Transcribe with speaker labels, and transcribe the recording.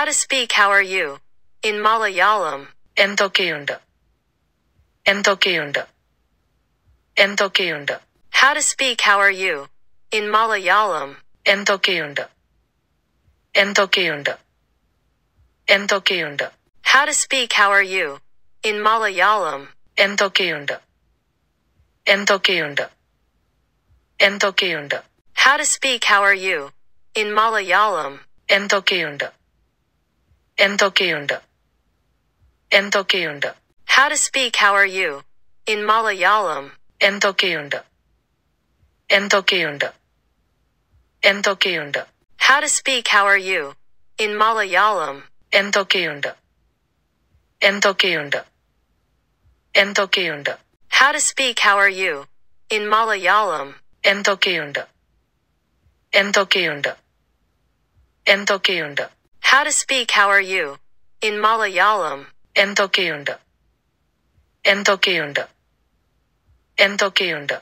Speaker 1: How to speak how are you? In Malayalam. എന്തൊക്കെയുണ്ട് എന്തൊക്കെയുണ്ട് എന്തൊക്കെയുണ്ട്
Speaker 2: How to speak how are you?
Speaker 1: In Malayalam. എന്തൊക്കെയുണ്ട് എന്തൊക്കെയുണ്ട് എന്തൊക്കെയുണ്ട്
Speaker 2: How to speak how are you? In Malayalam.
Speaker 1: എന്തൊക്കെയുണ്ട് എന്തൊക്കെയുണ്ട് എന്തൊക്കെയുണ്ട്
Speaker 2: How to speak how are you? In Malayalam. എന്തൊക്കെയുണ്ട്
Speaker 1: എന്തൊക്കെയുണ്ട് എന്തൊക്കെയുണ്ട് How to speak how are you in Malayalam എന്തൊക്കെയുണ്ട് എന്തൊക്കെയുണ്ട് എന്തൊക്കെയുണ്ട്
Speaker 2: How to speak how are you
Speaker 1: in Malayalam എന്തൊക്കെയുണ്ട് എന്തൊക്കെയുണ്ട് എന്തൊക്കെയുണ്ട്
Speaker 2: How to speak how are you in Malayalam എന്തൊക്കെയുണ്ട്
Speaker 1: എന്തൊക്കെയുണ്ട് എന്തൊക്കെയുണ്ട് how to speak how are you? In Malayalam. Entokeyunda. Entokeyunda. Entokeyunda.